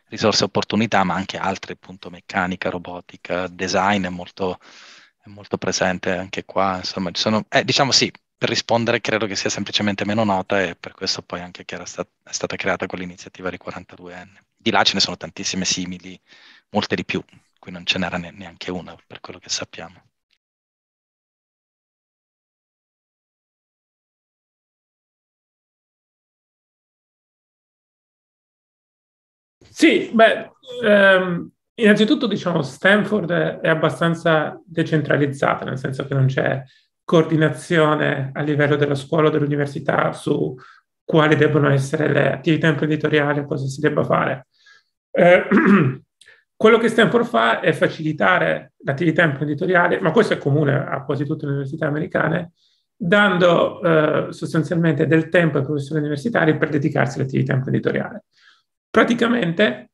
risorse e opportunità, ma anche altre, appunto meccanica, robotica, design è molto molto presente anche qua, insomma, ci sono, eh, diciamo sì, per rispondere credo che sia semplicemente meno nota e per questo poi anche che stat- è stata creata quell'iniziativa dei 42enne. Di là ce ne sono tantissime simili, molte di più, qui non ce n'era ne- neanche una per quello che sappiamo. Sì, beh, ehm, Innanzitutto, diciamo, Stanford è abbastanza decentralizzata, nel senso che non c'è coordinazione a livello della scuola o dell'università su quali debbano essere le attività imprenditoriali, cosa si debba fare. Eh, <clears throat> quello che Stanford fa è facilitare l'attività imprenditoriale, ma questo è comune a quasi tutte le università americane, dando eh, sostanzialmente del tempo ai professori universitari per dedicarsi all'attività imprenditoriale. Praticamente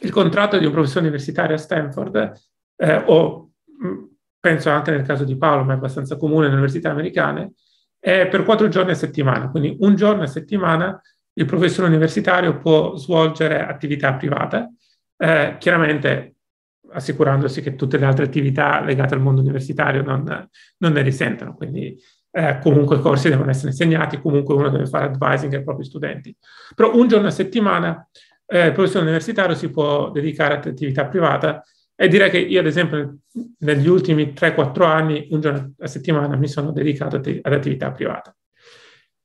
il contratto di un professore universitario a Stanford, eh, o mm, penso anche nel caso di Paolo, ma è abbastanza comune nelle università americane, è per quattro giorni a settimana. Quindi un giorno a settimana il professore universitario può svolgere attività private, eh, chiaramente assicurandosi che tutte le altre attività legate al mondo universitario non, non ne risentano. Quindi eh, comunque i corsi devono essere insegnati, comunque uno deve fare advising ai propri studenti. Però un giorno a settimana eh, il professore universitario si può dedicare ad attività privata e direi che io, ad esempio, negli ultimi 3-4 anni, un giorno a settimana, mi sono dedicato ad attività privata.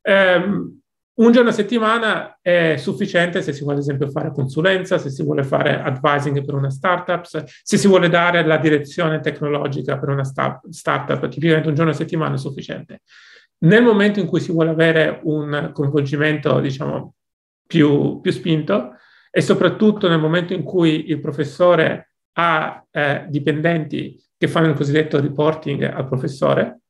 Um, ehm, un giorno a settimana è sufficiente se si vuole, ad esempio, fare consulenza, se si vuole fare advising per una startup, se si vuole dare la direzione tecnologica per una start- startup, tipicamente un giorno a settimana è sufficiente. Nel momento in cui si vuole avere un coinvolgimento, diciamo, più, più spinto, e soprattutto nel momento in cui il professore ha eh, dipendenti che fanno il cosiddetto reporting al professore,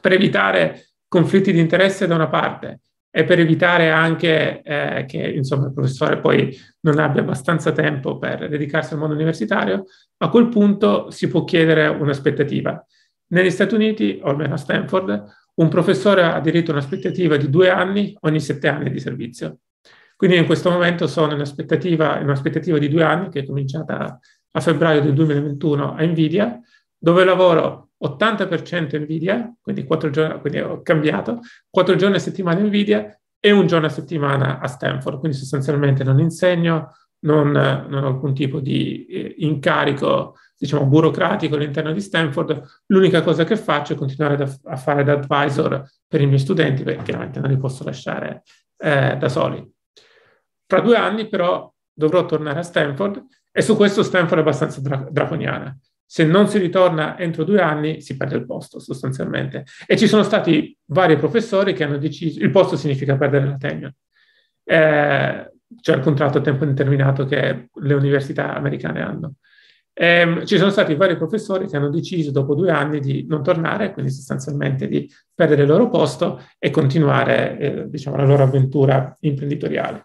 per evitare conflitti di interesse da una parte e per evitare anche eh, che insomma, il professore poi non abbia abbastanza tempo per dedicarsi al mondo universitario, a quel punto si può chiedere un'aspettativa. Negli Stati Uniti, o almeno a Stanford, un professore ha diritto a un'aspettativa di due anni ogni sette anni di servizio. Quindi in questo momento sono in aspettativa, in aspettativa di due anni che è cominciata a febbraio del 2021 a Nvidia, dove lavoro 80% Nvidia, quindi, giorni, quindi ho cambiato, 4 giorni a settimana Nvidia e un giorno a settimana a Stanford, quindi sostanzialmente non insegno, non, non ho alcun tipo di eh, incarico diciamo, burocratico all'interno di Stanford, l'unica cosa che faccio è continuare da, a fare da advisor per i miei studenti, perché chiaramente non li posso lasciare eh, da soli. Fra due anni però dovrò tornare a Stanford e su questo Stanford è abbastanza dra- draconiana. Se non si ritorna entro due anni si perde il posto sostanzialmente. E ci sono stati vari professori che hanno deciso, il posto significa perdere la tenure. Eh, cioè il contratto a tempo indeterminato che le università americane hanno. Eh, ci sono stati vari professori che hanno deciso dopo due anni di non tornare, quindi sostanzialmente di perdere il loro posto e continuare eh, diciamo, la loro avventura imprenditoriale.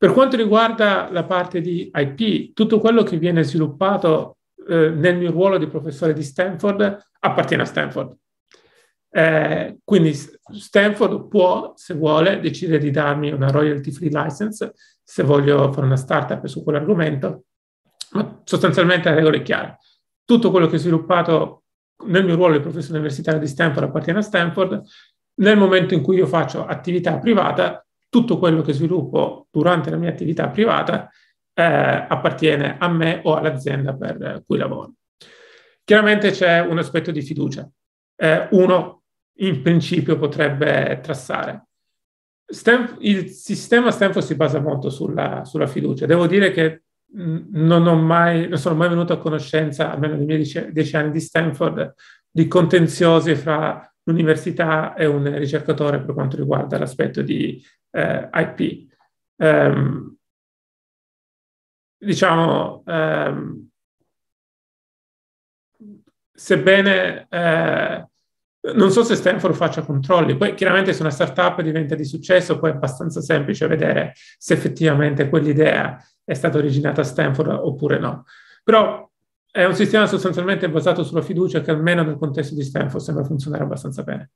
Per quanto riguarda la parte di IP, tutto quello che viene sviluppato eh, nel mio ruolo di professore di Stanford appartiene a Stanford. Eh, quindi Stanford può, se vuole, decidere di darmi una royalty free license se voglio fare una startup su quell'argomento, ma sostanzialmente regola è chiara. Tutto quello che ho sviluppato nel mio ruolo di professore universitario di Stanford appartiene a Stanford. Nel momento in cui io faccio attività privata, tutto quello che sviluppo durante la mia attività privata eh, appartiene a me o all'azienda per cui lavoro. Chiaramente c'è un aspetto di fiducia. Eh, uno in principio potrebbe trassare. Stem- il sistema Stanford si basa molto sulla, sulla fiducia. Devo dire che non, mai, non, sono mai venuto a conoscenza, almeno nei miei dieci, dieci anni di Stanford, di contenziosi fra l'università e un ricercatore per quanto riguarda l'aspetto di eh, IP ehm, diciamo, ehm, sebbene eh, non so se Stanford faccia controlli, poi chiaramente se una startup diventa di successo, poi è abbastanza semplice vedere se effettivamente quell'idea è stata originata a Stanford oppure no. Però è un sistema sostanzialmente basato sulla fiducia che almeno nel contesto di Stanford sembra funzionare abbastanza bene.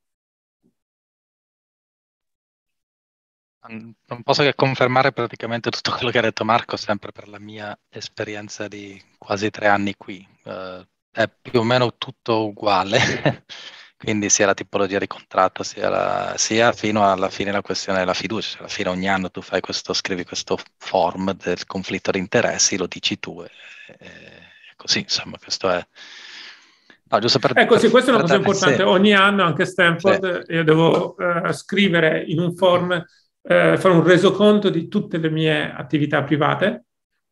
non posso che confermare praticamente tutto quello che ha detto Marco, sempre per la mia esperienza di quasi tre anni qui. Eh, è più o meno tutto uguale, <laughs> quindi sia la tipologia di contratto, sia, la, sia, fino alla fine la questione della fiducia. Cioè, alla fine ogni anno tu fai questo, scrivi questo form del conflitto di interessi, lo dici tu e, e così, insomma, questo è... No, giusto per, ecco, sì, questa è una cosa importante. Sì. Ogni anno anche a Stanford sì. io devo eh, scrivere in un form eh, fare un resoconto di tutte le mie attività private,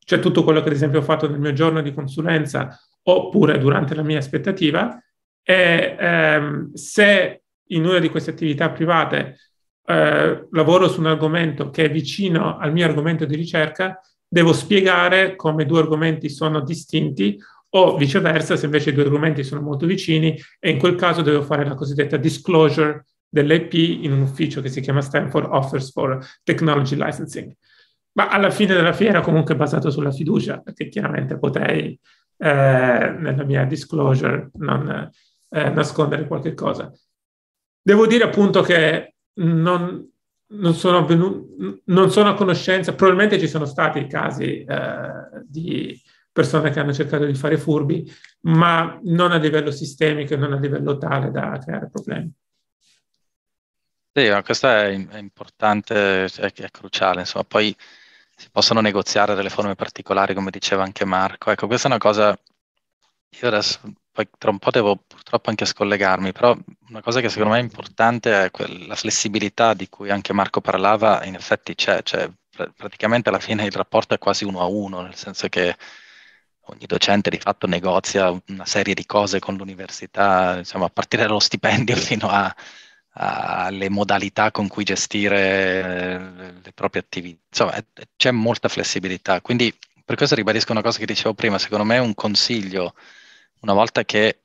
cioè tutto quello che ad esempio ho fatto nel mio giorno di consulenza oppure durante la mia aspettativa e ehm, se in una di queste attività private eh, lavoro su un argomento che è vicino al mio argomento di ricerca, devo spiegare come due argomenti sono distinti o viceversa se invece i due argomenti sono molto vicini e in quel caso devo fare la cosiddetta disclosure dell'IP in un ufficio che si chiama Stanford Offers for Technology Licensing. Ma alla fine della fiera comunque basato sulla fiducia, perché chiaramente potrei eh, nella mia disclosure non eh, nascondere qualche cosa. Devo dire appunto che non, non sono, avvenuto, non sono a conoscenza, probabilmente ci sono stati casi eh, di persone che hanno cercato di fare furbi, ma non a livello sistemico e non a livello tale da creare problemi. Sì, ma questo è, è importante, cioè, è cruciale, insomma, poi si possono negoziare delle forme particolari, come diceva anche Marco. Ecco, questa è una cosa, io adesso poi tra un po' devo purtroppo anche scollegarmi, però una cosa che secondo me è importante è quella flessibilità di cui anche Marco parlava, in effetti c'è, cioè pr- praticamente alla fine il rapporto è quasi uno a uno, nel senso che ogni docente di fatto negozia una serie di cose con l'università, diciamo, a partire dallo stipendio <laughs> fino a alle modalità con cui gestire eh, le proprie attività. Insomma, c'è molta flessibilità. Quindi per questo ribadisco una cosa che dicevo prima, secondo me un consiglio, una volta che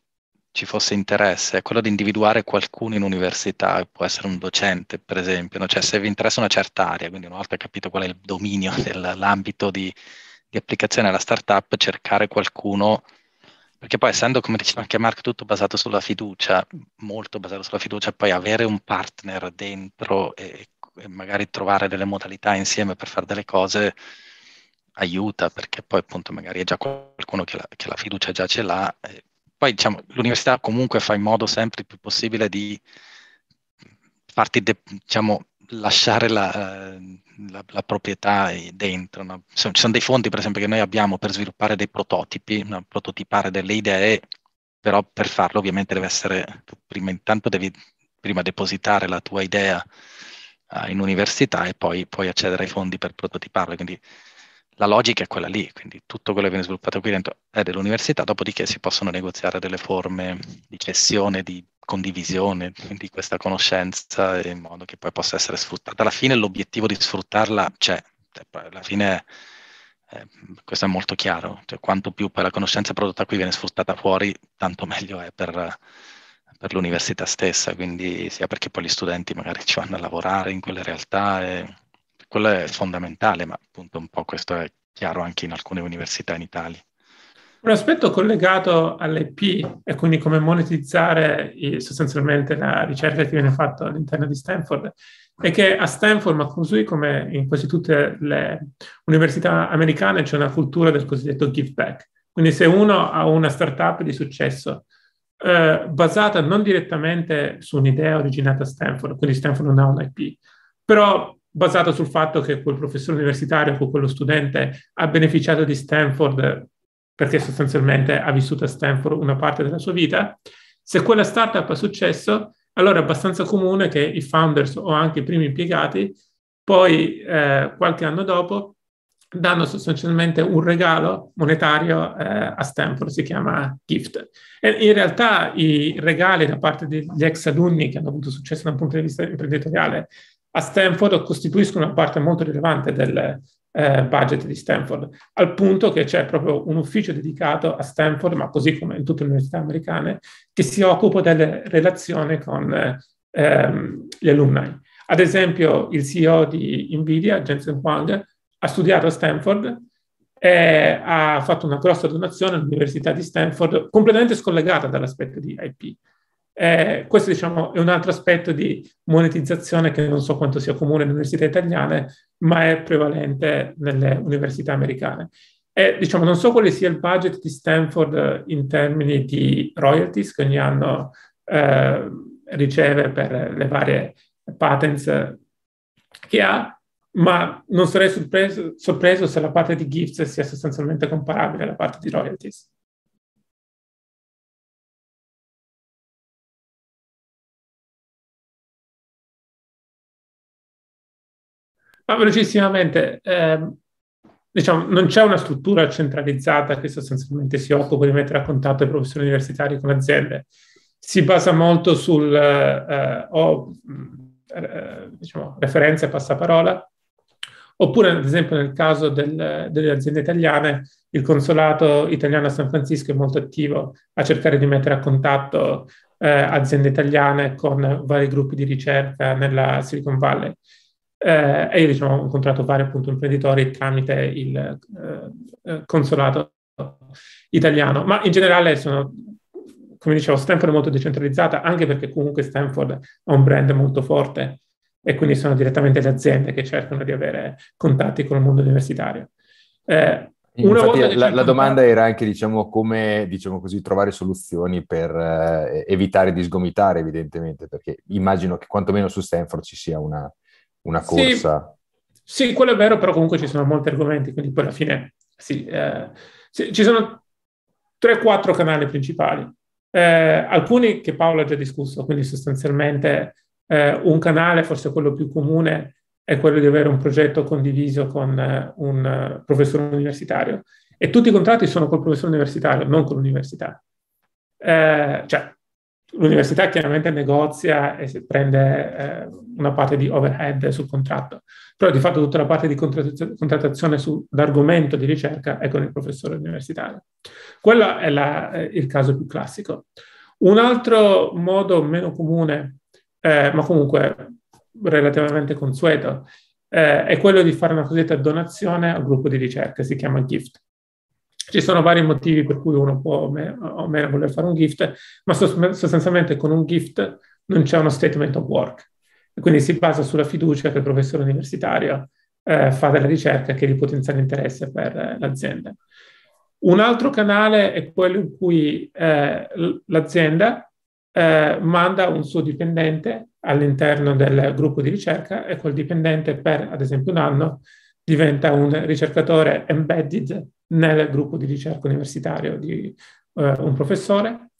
ci fosse interesse, è quello di individuare qualcuno in università, può essere un docente per esempio, no? cioè se vi interessa una certa area, quindi una volta capito qual è il dominio <laughs> dell'ambito di, di applicazione alla startup, cercare qualcuno perché poi essendo, come diceva anche Marco, tutto basato sulla fiducia, molto basato sulla fiducia, poi avere un partner dentro e, e magari trovare delle modalità insieme per fare delle cose aiuta, perché poi appunto magari è già qualcuno che la, che la fiducia già ce l'ha. E poi diciamo, l'università comunque fa in modo sempre il più possibile di farti, de- diciamo, lasciare la, la, la proprietà dentro. No? Ci sono dei fondi, per esempio, che noi abbiamo per sviluppare dei prototipi, no? prototipare delle idee, però per farlo ovviamente deve essere, prima, intanto devi prima depositare la tua idea uh, in università e poi puoi accedere ai fondi per prototiparla. Quindi la logica è quella lì, quindi tutto quello che viene sviluppato qui dentro è dell'università, dopodiché si possono negoziare delle forme di cessione di condivisione di questa conoscenza in modo che poi possa essere sfruttata. Alla fine l'obiettivo di sfruttarla c'è, cioè, alla fine eh, questo è molto chiaro, cioè, quanto più poi la conoscenza prodotta qui viene sfruttata fuori, tanto meglio è per, per l'università stessa, quindi sia perché poi gli studenti magari ci vanno a lavorare in quelle realtà, e quello è fondamentale, ma appunto un po' questo è chiaro anche in alcune università in Italia. Un aspetto collegato all'IP e quindi come monetizzare sostanzialmente la ricerca che viene fatta all'interno di Stanford è che a Stanford, ma così come in quasi tutte le università americane, c'è una cultura del cosiddetto give back. Quindi se uno ha una startup di successo eh, basata non direttamente su un'idea originata a Stanford, quindi Stanford non ha un IP, però basata sul fatto che quel professore universitario o quello studente ha beneficiato di Stanford perché sostanzialmente ha vissuto a Stanford una parte della sua vita, se quella startup ha successo, allora è abbastanza comune che i founders o anche i primi impiegati poi eh, qualche anno dopo danno sostanzialmente un regalo monetario eh, a Stanford, si chiama gift. E in realtà i regali da parte degli ex alunni che hanno avuto successo da un punto di vista imprenditoriale a Stanford costituiscono una parte molto rilevante del, eh, budget di Stanford, al punto che c'è proprio un ufficio dedicato a Stanford, ma così come in tutte le università americane, che si occupa delle relazioni con eh, ehm, gli alumni. Ad esempio, il CEO di Nvidia, Jensen Huang, ha studiato a Stanford e ha fatto una grossa donazione all'Università di Stanford, completamente scollegata dall'aspetto di IP. Eh, questo diciamo, è un altro aspetto di monetizzazione che non so quanto sia comune nelle università italiane, ma è prevalente nelle università americane. E, diciamo, non so quale sia il budget di Stanford eh, in termini di royalties che ogni anno eh, riceve per le varie patents eh, che ha, ma non sarei sorpreso, sorpreso se la parte di gifts sia sostanzialmente comparabile alla parte di royalties. Ma velocissimamente, ehm, diciamo, non c'è una struttura centralizzata che sostanzialmente si occupa di mettere a contatto i professori universitari con aziende. Si basa molto sul eh, o, mm, eh, diciamo, referenze a passaparola, oppure ad esempio nel caso del, delle aziende italiane, il consolato italiano a San Francisco è molto attivo a cercare di mettere a contatto eh, aziende italiane con vari gruppi di ricerca nella Silicon Valley. Eh, e io diciamo, ho incontrato vari appunto, imprenditori tramite il eh, eh, consolato italiano, ma in generale sono, come dicevo, Stanford è molto decentralizzata, anche perché comunque Stanford ha un brand molto forte e quindi sono direttamente le aziende che cercano di avere contatti con il mondo universitario. Eh, Infatti, la, la domanda era anche diciamo, come diciamo così, trovare soluzioni per eh, evitare di sgomitare, evidentemente, perché immagino che quantomeno su Stanford ci sia una, una corsa. Sì, sì, quello è vero, però comunque ci sono molti argomenti, quindi poi alla fine sì, eh, sì, ci sono 3-4 canali principali, eh, alcuni che Paolo ha già discusso, quindi sostanzialmente eh, un canale, forse quello più comune, è quello di avere un progetto condiviso con eh, un eh, professore universitario e tutti i contratti sono col professore universitario, non con l'università. Eh, cioè, l'università chiaramente negozia e prende eh, una parte di overhead sul contratto, però di fatto tutta la parte di contrattazione sull'argomento di ricerca è con il professore universitario. Quello è la, eh, il caso più classico. Un altro modo meno comune, eh, ma comunque relativamente consueto, eh, è quello di fare una cosiddetta donazione al gruppo di ricerca, si chiama GIFT. Ci sono vari motivi per cui uno può o meno, voler fare un gift, ma sostanzialmente con un gift non c'è uno statement of work. Quindi si basa sulla fiducia che il professore universitario eh, fa della ricerca che è di potenziale interesse per eh, l'azienda. Un altro canale è quello in cui eh, l'azienda eh, manda un suo dipendente all'interno del gruppo di ricerca e quel dipendente per, ad esempio, un anno diventa un ricercatore embedded nel gruppo di ricerca universitario di eh, un professore.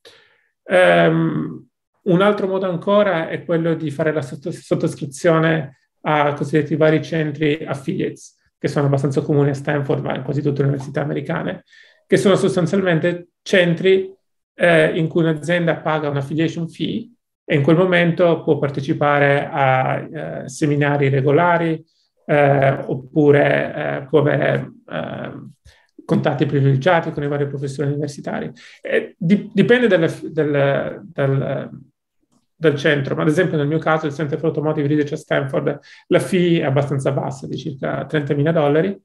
Um, un altro modo ancora è quello di fare la sottoscrizione a cosiddetti vari centri affiliates, che sono abbastanza comuni a Stanford, ma in quasi tutte le università americane, che sono sostanzialmente centri eh, in cui un'azienda paga un affiliation fee e in quel momento può partecipare a eh, seminari regolari eh, oppure eh, può avere ehm, contatti privilegiati con i vari professori universitari. Eh, di, dipende dal, dal, dal, dal, centro, ma ad esempio nel mio caso il Center for Automotive Research a Stanford, la fee è abbastanza bassa, di circa 30.000 dollari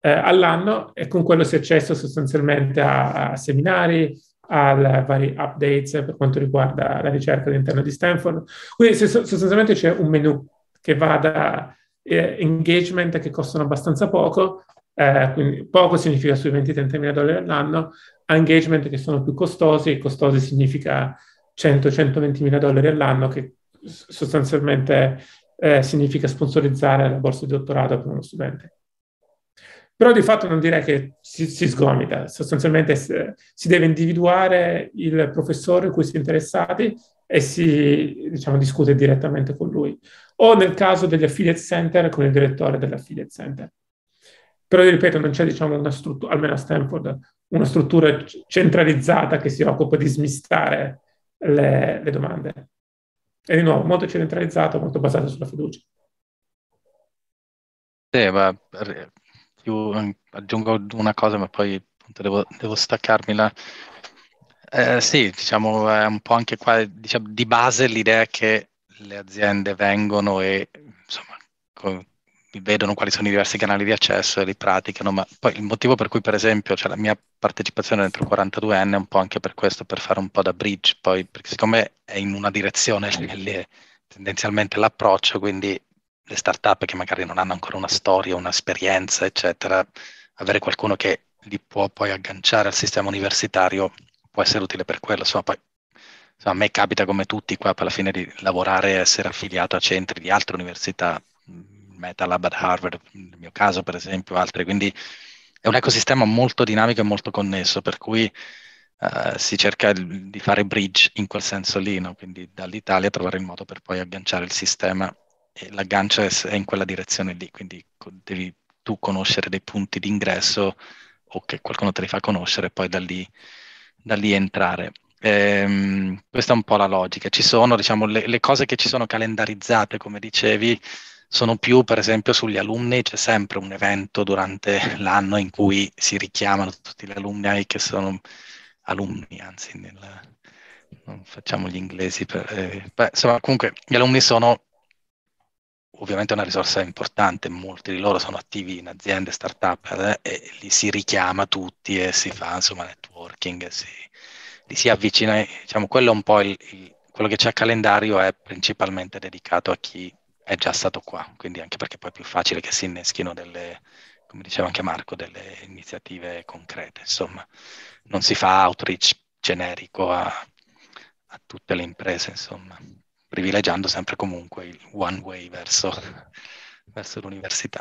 eh, all'anno e con quello si ha accesso sostanzialmente a, a seminari, a vari updates per quanto riguarda la ricerca all'interno di Stanford. Quindi sostanzialmente c'è un menu che va da eh, engagement che costano abbastanza poco eh, quindi poco significa sui 20-30 mila dollari all'anno, engagement che sono più costosi, costosi significa 100-120 mila dollari all'anno, che sostanzialmente eh, significa sponsorizzare la borsa di dottorato per uno studente. Però di fatto non direi che si, si sgomita, sostanzialmente si deve individuare il professore a cui si è interessati e si diciamo, discute direttamente con lui, o nel caso degli affiliate center con il direttore dell'affiliate center. Però io ripeto, non c'è, diciamo, una struttura, almeno a Stanford, una struttura centralizzata che si occupa di smistare le, le domande. E di nuovo, molto centralizzato, molto basato sulla fiducia. Sì, ma io aggiungo una cosa, ma poi appunto, devo, devo staccarmi la, eh, sì, diciamo è un po' anche qua diciamo, di base l'idea che le aziende vengono e insomma, co- vedono quali sono i diversi canali di accesso e li praticano, ma poi il motivo per cui per esempio cioè la mia partecipazione dentro 42N è un po' anche per questo, per fare un po' da bridge, poi perché siccome è in una direzione le, tendenzialmente l'approccio, quindi le start-up che magari non hanno ancora una storia, un'esperienza, eccetera, avere qualcuno che li può poi agganciare al sistema universitario può essere utile per quello, insomma poi insomma, a me capita come tutti qua per la fine di lavorare e essere affiliato a centri di altre università Meta Lab at Harvard, nel mio caso per esempio, altre. Quindi è un ecosistema molto dinamico e molto connesso, per cui uh, si cerca di fare bridge in quel senso lì, no? quindi dall'Italia trovare il modo per poi agganciare il sistema e l'aggancio è, in quella direzione lì, quindi devi tu conoscere dei punti d'ingresso o che qualcuno te li fa conoscere e poi da lì, da lì entrare. Ehm, questa è un po' la logica. Ci sono, diciamo, le, le, cose che ci sono calendarizzate, come dicevi, sono più per esempio sugli alunni, c'è sempre un evento durante l'anno in cui si richiamano tutti gli alunni che sono alunni, anzi nel, non facciamo gli inglesi, per, eh, beh, insomma comunque gli alunni sono ovviamente una risorsa importante, molti di loro sono attivi in aziende, start-up eh, e li si richiama tutti e si fa insomma networking, si, li si avvicina, diciamo quello è un po' il, il, quello che c'è a calendario è principalmente dedicato a chi è già stato qua, quindi anche perché poi è più facile che si inneschino delle, come diceva anche Marco, delle iniziative concrete, insomma, non si fa outreach generico a, a tutte le imprese, insomma, privilegiando sempre comunque il one way verso, verso l'università.